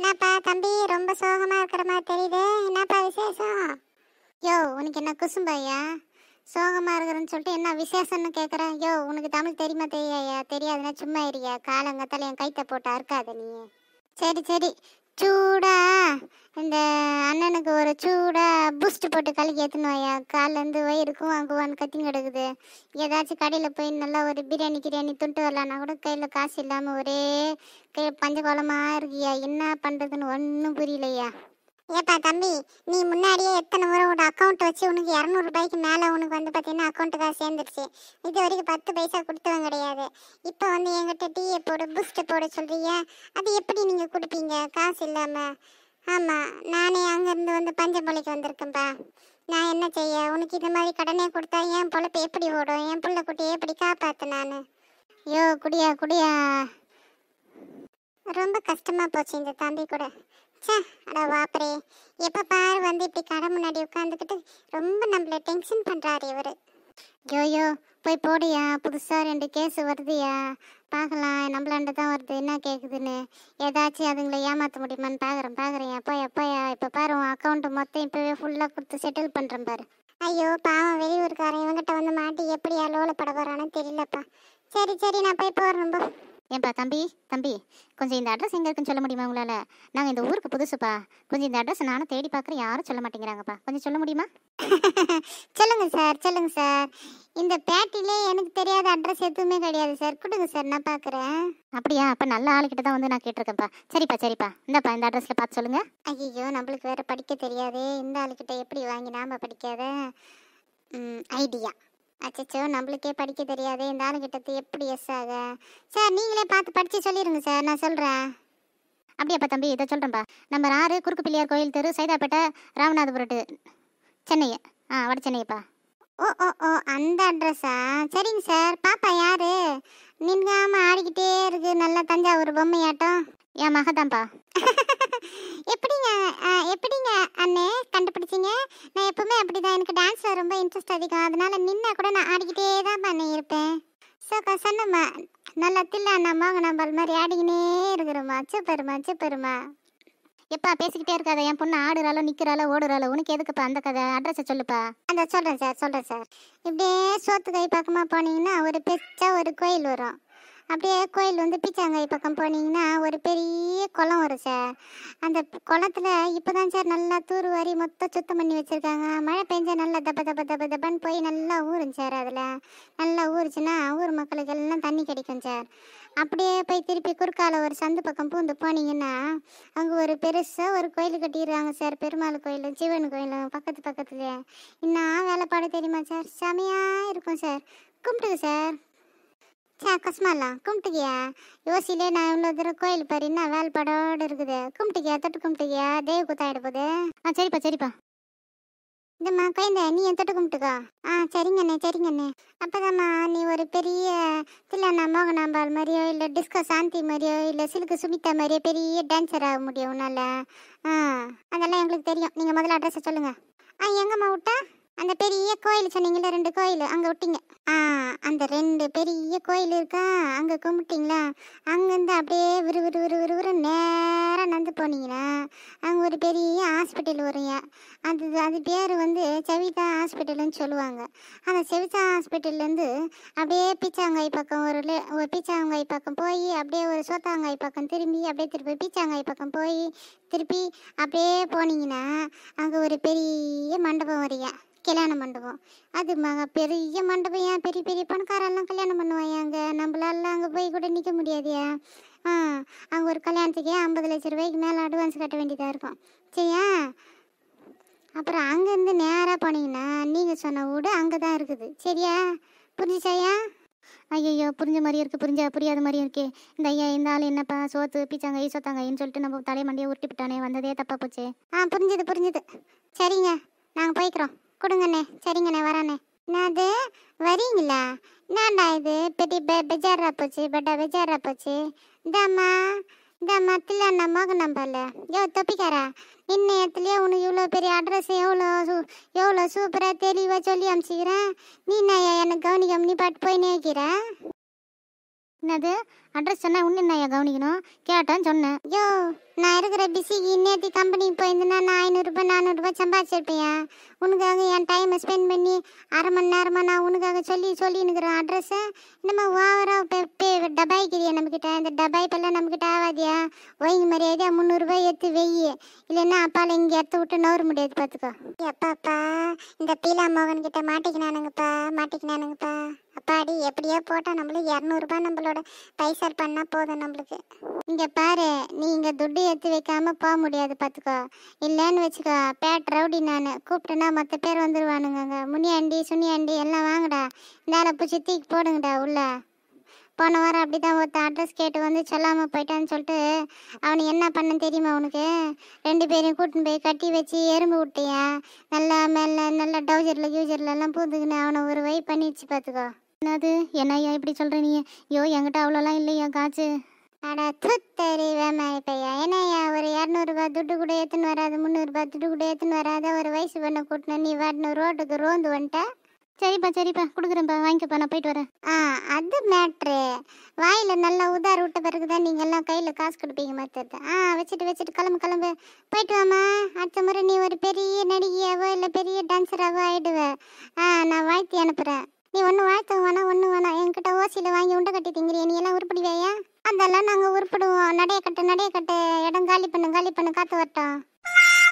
என்னப்பா தம்பி ரொம்ப சோகமா இருக்கிற மாதிரி தெரியுது என்னப்பா விசேஷம் யோ உனக்கு என்ன குசும்பையா சோகமா இருக்கிறேன்னு சொல்லிட்டு என்ன விசேஷம்னு கேட்குறேன் யோ உனக்கு தமிழ் தெரியுமா தெரியாயா தெரியாதுன்னா சும்மா இருக்கியா காலங்கத்தால என் கைத்த போட்டு அறுக்காத நீ சரி சரி சூடா இந்த அண்ணனுக்கு ஒரு சூடா பூஸ்ட் போட்டு கழுக்கி ஏற்றுனோயா கால்லேருந்து வயிறுக்கும் வாங்குவான்னு கத்தி கிடக்குது ஏதாச்சும் கடையில் போய் நல்லா ஒரு பிரியாணி கிரியாணி துண்டு வரலான்னா கூட கையில் காசு இல்லாமல் ஒரே கை பஞ்சகோலமாக இருக்கியா என்ன பண்ணுறதுன்னு ஒன்றும் புரியலையா ஏப்பா தம்பி நீ முன்னாடியே எத்தனை முறை உன்னோட அக்கௌண்ட் வச்சு உனக்கு இரநூறுபாய்க்கு மேலே உனக்கு வந்து அக்கௌண்ட்டு தான் சேர்ந்துருச்சு இது வரைக்கும் பத்து பைசா கொடுத்தவன் கிடையாது இப்போ வந்து என்கிட்ட டீயை போடு பூஸ்ட்டை போட சொல்கிறீங்க அது எப்படி நீங்கள் கொடுப்பீங்க காசு இல்லாமல் ஆமாம் நானே அங்கேருந்து வந்து பஞ்சபொலிக்கு வந்திருக்கேன்ப்பா நான் என்ன செய்ய உனக்கு இது மாதிரி கடனே கொடுத்தா என் பொழப்பு எப்படி ஓடும் என் பிள்ளை குட்டியை எப்படி காப்பாற்று நான் ஐயோ குடியா குடியா ரொம்ப கஷ்டமாக போச்சு இந்த தம்பி கூட சே அட வாப்பரே எப்போ பாரு வந்து இப்படி கடை முன்னாடி உட்காந்துக்கிட்டு ரொம்ப நம்மளை டென்ஷன் பண்ணுறாரு இவர் யோயோ போய் போடியா புதுசாக ரெண்டு கேஸ் வருதியா பார்க்கலாம் நம்மளாண்ட தான் வருது என்ன கேட்குதுன்னு ஏதாச்சும் அதுங்களை ஏமாற்ற முடியுமான்னு பார்க்குறேன் பார்க்குறேன் போயா போயா இப்போ பாரு உன் அக்கௌண்ட்டு மொத்தம் இப்போவே ஃபுல்லாக கொடுத்து செட்டில் பண்ணுறேன் பாரு ஐயோ பாவம் வெளியூருக்காரன் இவங்ககிட்ட வந்து மாட்டி எப்படியா லோலப்பட போகிறான்னு தெரியலப்பா சரி சரி நான் போய் போடுறேன் போ ஏன்பா தம்பி தம்பி கொஞ்சம் இந்த அட்ரஸ் எங்கே இருக்குன்னு சொல்ல முடியுமா உங்களால் நாங்கள் இந்த ஊருக்கு புதுசுப்பா கொஞ்சம் இந்த அட்ரஸ் நானும் தேடி பார்க்குற யாரும் சொல்ல மாட்டேங்கிறாங்கப்பா கொஞ்சம் சொல்ல முடியுமா சொல்லுங்கள் சார் சொல்லுங்கள் சார் இந்த பேட்டிலே எனக்கு தெரியாத அட்ரஸ் எதுவுமே கிடையாது சார் கொடுங்க சார் நான் பார்க்குறேன் அப்படியா அப்போ நல்ல ஆளுக்கிட்ட தான் வந்து நான் கேட்டிருக்கேன்ப்பா சரிப்பா சரிப்பா இந்தப்பா இந்த அட்ரஸில் பார்த்து சொல்லுங்கள் ஐயோ நம்மளுக்கு வேறு படிக்க தெரியாதே இந்த ஆளுக்கிட்ட எப்படி வாங்கி நாம் படிக்காத ஐடியா அச்சோ நம்மளுக்கே படிக்க தெரியாது இந்த ஆளுகிட்டது எப்படி எஸ் ஆக சார் நீங்களே பார்த்து படித்து சொல்லிடுங்க சார் நான் சொல்கிறேன் அப்படியாப்பா தம்பி இதை சொல்கிறேன்ப்பா நம்பர் ஆறு குறுக்கு பிள்ளையார் கோயில் தெரு சைதாப்பேட்டை ராமநாதபுரட்டு சென்னை ஆ வட சென்னைப்பா ஓ ஓ ஓ அந்த அட்ரஸா சரிங்க சார் பாப்பா யாரு நின்காம ஆடிக்கிட்டே இருக்கு நல்லா தஞ்சாவூர் பொம்மையாட்டம் என் மகதான்ப்பா எப்படிங்க எப்படிங்க அண்ணே கண்டுபிடிச்சிங்க டான்ஸில் ரொம்ப இன்ட்ரெஸ்ட் அதிகம் அதனால் நின்னா கூட நான் ஆடிக்கிட்டே தான் பண்ணியிருப்பேன் ஸோ சொன்னம்மா நல்லா தில்லா நம்ம அது மாதிரி ஆடிக்கினே இருக்கிறோம்மா சூப்பருமா சூப்பருமா எப்பா பேசிக்கிட்டே இருக்காத என் பொண்ணு ஆடுறாலோ நிற்கிறாலோ ஓடுறாலோ உனக்கு எதுக்குப்பா அந்த கதை அட்ரஸை சொல்லுப்பா அந்த சொல்கிறேன் சார் சொல்கிறேன் சார் இப்படியே சோத்து கை பக்கமாக போனீங்கன்னா ஒரு பெச்சா ஒரு கோயில் வரும் அப்படியே கோயில் வந்து பிச்சாங்காய் பக்கம் போனீங்கன்னா ஒரு பெரிய குளம் வரும் சார் அந்த குளத்துல இப்போ தான் சார் நல்லா தூர்வாரி மொத்தம் சுத்தம் பண்ணி வச்சுருக்காங்க மழை பெஞ்சா நல்லா தப்ப தப்ப தப்ப தப்பன்னு போய் நல்லா ஊறும் சார் அதில் நல்லா ஊறுச்சுன்னா ஊர் மக்களுக்கு எல்லாம் தண்ணி கிடைக்கும் சார் அப்படியே போய் திருப்பி குறுக்கால ஒரு சந்து பக்கம் பூந்து போனீங்கன்னா அங்கே ஒரு பெருசாக ஒரு கோயில் கட்டிடுறாங்க சார் பெருமாள் கோயிலும் சிவன் கோயிலும் பக்கத்து பக்கத்துலேயே இன்னும் வேலைப்பாடு தெரியுமா சார் செமையாக இருக்கும் சார் கும்பிட்டுங்க சார் சே கொஸ்மாலாம் கும்பிட்டுக்கியா யோசிலே நான் இவ்வளோ தூரம் கோயில் என்ன வேல்பாடோடு இருக்குது கும்பிட்டுக்கியா தொட்டு கும்பிட்டுக்கியா தேவ குத்தாயிட போகுது ஆ சரிப்பா சரிப்பா இந்தம்மா குழந்தை நீ என் தொட்டு கும்பிட்டுக்கா ஆ சரிங்கண்ணே சரிங்கண்ணே அப்போதாம்மா நீ ஒரு பெரிய தில்லானா மோகனாம்பாள் மாதிரியோ இல்லை டிஸ்கோ சாந்தி மாதிரியோ இல்லை சிலுக்கு சுமித்தா மாதிரியோ பெரிய டான்ஸர் ஆக முடியும் உன்னால் ஆ அதெல்லாம் எங்களுக்கு தெரியும் நீங்கள் முதல்ல அட்ரஸை சொல்லுங்கள் ஆ எங்கம்மா விட்டா அந்த பெரிய கோயில் சொன்னீங்கல்ல ரெண்டு கோயில் அங்கே விட்டீங்க ஆ அந்த ரெண்டு பெரிய கோயில் இருக்கா அங்கே கும்பிட்டிங்களா அங்கேருந்து அப்படியே விறு விறு விறு விறு விறு நேராக நடந்து போனீங்கன்னா அங்கே ஒரு பெரிய ஹாஸ்பிட்டல் வருங்க அது அது பேர் வந்து செவிதா ஹாஸ்பிட்டல்னு சொல்லுவாங்க அந்த செவிதா ஹாஸ்பிட்டல்லேருந்து அப்படியே பீச்சாங்காய் பக்கம் ஒரு ஒரு பீச்சாங்காய் பக்கம் போய் அப்படியே ஒரு சோத்தாங்காய் பக்கம் திரும்பி அப்படியே திருப்பி பீச்சாங்காய் பக்கம் போய் திருப்பி அப்படியே போனீங்கன்னா அங்கே ஒரு பெரிய மண்டபம் வருங்க கல்யாணம் மண்டபம் அது மக பெரிய மண்டபம் ஏன் பெரிய பெரிய பணக்காரெல்லாம் கல்யாணம் அங்கே நம்மளால அங்கே போய் கூட நிற்க முடியாதியா ஆ அங்கே ஒரு கல்யாணத்துக்கே ஐம்பது லட்ச ரூபாய்க்கு மேலே அட்வான்ஸ் கட்ட வேண்டியதாக இருக்கும் சரியா அப்புறம் அங்கேருந்து நேராக போனீங்கன்னா நீங்கள் சொன்ன வீடு அங்கே தான் இருக்குது சரியா புரிஞ்சுச்சாயா ஐயோ புரிஞ்ச மாதிரி இருக்குது புரிஞ்சா புரியாத மாதிரி இருக்கே இந்த ஐயா இந்த ஆள் என்னப்பா சோத்து பீச்சாங்க ஈ சொல்லிட்டு நம்ம தலைமண்டியை உருட்டி விட்டானே வந்ததே தப்பாக போச்சு ஆ புரிஞ்சுது புரிஞ்சுது சரிங்க நாங்கள் போய்க்கிறோம் கொடுங்கண்ணே சரிங்கண்ணே வரானே நான் அது வரீங்களா நான்டா இது பெரிய பெ பெஜாரா போச்சு பட்டா பெஜாரா போச்சு இந்தாம்மா இந்தாம்மா தில்லாண்ணா மோகனம் பல யோ தொப்பிக்காரா இன்னும் இடத்துலயே உனக்கு இவ்வளோ பெரிய அட்ரஸ் எவ்வளோ சூ எவ்வளோ சூப்பராக தெளிவாக சொல்லி அனுப்பிச்சிக்கிறேன் நீ நான் எனக்கு கவனிக்காம நீ பாட்டு போய் நேக்கிறேன் என்னது அட்ரஸ் சொன்னா இன்னும் நான் கவனிக்கணும் கேட்டோம் சொன்னேன் யோ நான் இருக்கிற பிஸிக்கு இன்னேத்தி கம்பெனிக்கு போயிருந்தேன்னா நான் ஐநூறுரூபா நானூறுரூபா சம்பாதிச்சிருப்பேன் உனக்காக என் டைமை ஸ்பெண்ட் பண்ணி அரை மணி நேரமாக நான் உனக்காக சொல்லி சொல்லி நிற்கிறேன் அட்ரஸை நம்ம ஓவராக டபாய்க்கிறியா நம்மக்கிட்ட இந்த டபாய்ப்பெல்லாம் நம்மக்கிட்ட ஆகாதியா ஒய்ங்க மரியாதையா முந்நூறுரூபா எடுத்து வெய்ய இல்லைன்னா அப்பால இங்கே எடுத்து விட்டு நோறு முடியாது பார்த்துக்கோ எப்பாப்பா இந்த பீலா மோகன் மாட்டிக்கினானுங்கப்பா மாட்டிக்கினானுங்கப்பா அப்பாடி எப்படியோ போட்டால் நம்மளுக்கு இரநூறுபா நம்மளோட பைசா பண்ணால் போதும் நம்மளுக்கு இங்கே பாரு நீ இங்கே துட்டு எடுத்து வைக்காமல் போக முடியாது பார்த்துக்கோ இல்லைன்னு வச்சுக்கோ பேட் ரவுடி நான் கூப்பிட்டேன்னா மற்ற பேர் வந்துடுவானுங்க முனியாண்டி சுனியாண்டி எல்லாம் வாங்கடா இந்தால பிடிச்சி தீக்கு போடுங்கடா உள்ள போன வாரம் அப்படி தான் ஒருத்த அட்ரஸ் கேட்டு வந்து சொல்லாமல் போயிட்டான்னு சொல்லிட்டு அவனை என்ன பண்ண தெரியுமா அவனுக்கு ரெண்டு பேரையும் கூட்டின்னு போய் கட்டி வச்சு எறும்பு விட்டியா நல்லா மேலே நல்லா டவுஜரில் கியூஜரில் எல்லாம் பூந்துக்கின்னு அவனை ஒரு வை பண்ணிடுச்சு பார்த்துக்கோ என்னது என்னையா இப்படி சொல்கிற நீ ஐயோ என்கிட்ட அவ்வளோலாம் இல்லையா காசு அட துத்தறிவேம்மா இப்போ என்னையா ஒரு இரநூறுபா துட்டு கூட ஏற்றுன்னு வராது முந்நூறுபா துட்டு கூட ஏற்றுன்னு வராத ஒரு வயசு பண்ண கூட்டின நீ வாட்டின ரோட்டுக்கு ரோந்து வந்துட்ட சரிப்பா சரிப்பா கொடுக்குறேன்ப்பா வாங்கிக்கப்பா நான் போயிட்டு வரேன் ஆ அது மேட்ரு வாயில் நல்லா உதார் விட்ட பிறகு தான் நீங்கள் எல்லாம் கையில் காசு கொடுப்பீங்க மற்றது ஆ வச்சுட்டு வச்சுட்டு கிளம்பு கிளம்பு போயிட்டு வாமா அடுத்த முறை நீ ஒரு பெரிய நடிகையாவோ இல்லை பெரிய டான்ஸராகவோ ஆகிடுவ ஆ நான் வாழ்த்தி அனுப்புகிறேன் நீ ஒன்று வாழ்த்து வேணா ஒன்று வேணாம் என்கிட்ட ஓசியில் வாங்கி உண்டை கட்டி திங்கிறிய நீ எல்லாம் உருப்பிடுவேயா அதெல்லாம் நாங்கள் உருப்பிடுவோம் நடைய கட்டு நடைய கட்டு இடம் காலி பண்ணு காலி பண்ணு காற்று வரட்டும்